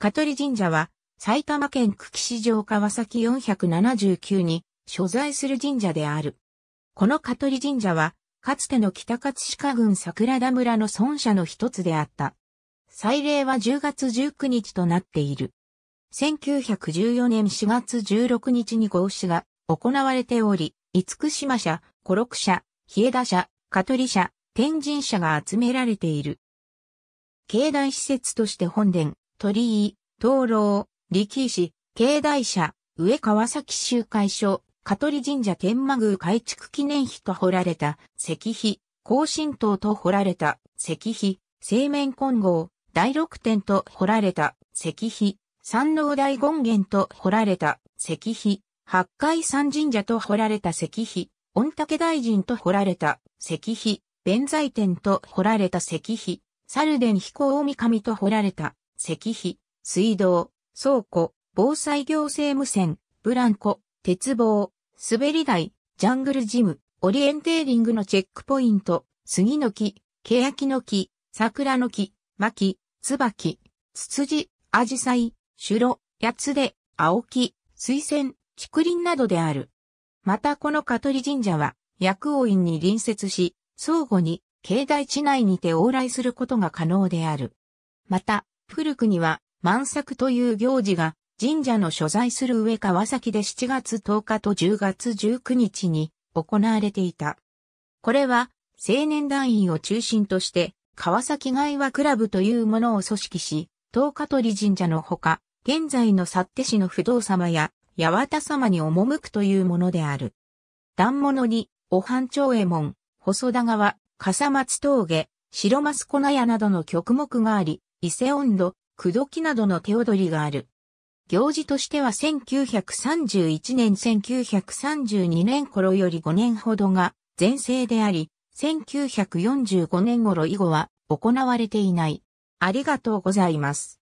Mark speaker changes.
Speaker 1: 香取神社は、埼玉県久喜市城川崎479に所在する神社である。この香取神社は、かつての北葛飾郡桜田村の村社の一つであった。祭礼は10月19日となっている。1914年4月16日に合祀が行われており、五福島社、古六社、日枝社、香取社、天神社が集められている。境内施設として本殿、鳥居、灯籠、力石、境内社、上川崎集会所、香取神社天満宮改築記念碑と彫られた石碑、高神塔と彫られた石碑、青面混合、第六点と彫られた石碑、三能大権現と彫られた石碑、八海山神社と彫られた石碑、御嶽大臣と彫られた石碑、弁財天と彫られた石碑、猿伝飛行神と彫られた石碑、水道、倉庫、防災行政無線、ブランコ、鉄棒、滑り台、ジャングルジム、オリエンテーリングのチェックポイント、杉の木、ケヤキの木、桜の木、薪、椿、ツツジ、アジサイ、シュロ、ヤツデ、青木、水仙、竹林などである。またこの香取神社は、薬王院に隣接し、相互に、境内地内にて往来することが可能である。また、古くには、満作という行事が、神社の所在する上川崎で7月10日と10月19日に行われていた。これは、青年団員を中心として、川崎外和クラブというものを組織し、東香取神社のほか、現在の幸手市の不動様や八幡様に赴くというものである。段物に、お藩長衛門、細田川、笠松峠、白松粉屋などの曲目があり、伊勢温度、口説きなどの手踊りがある。行事としては1931年1932年頃より5年ほどが前世であり、1945年頃以後は行われていない。ありがとうございます。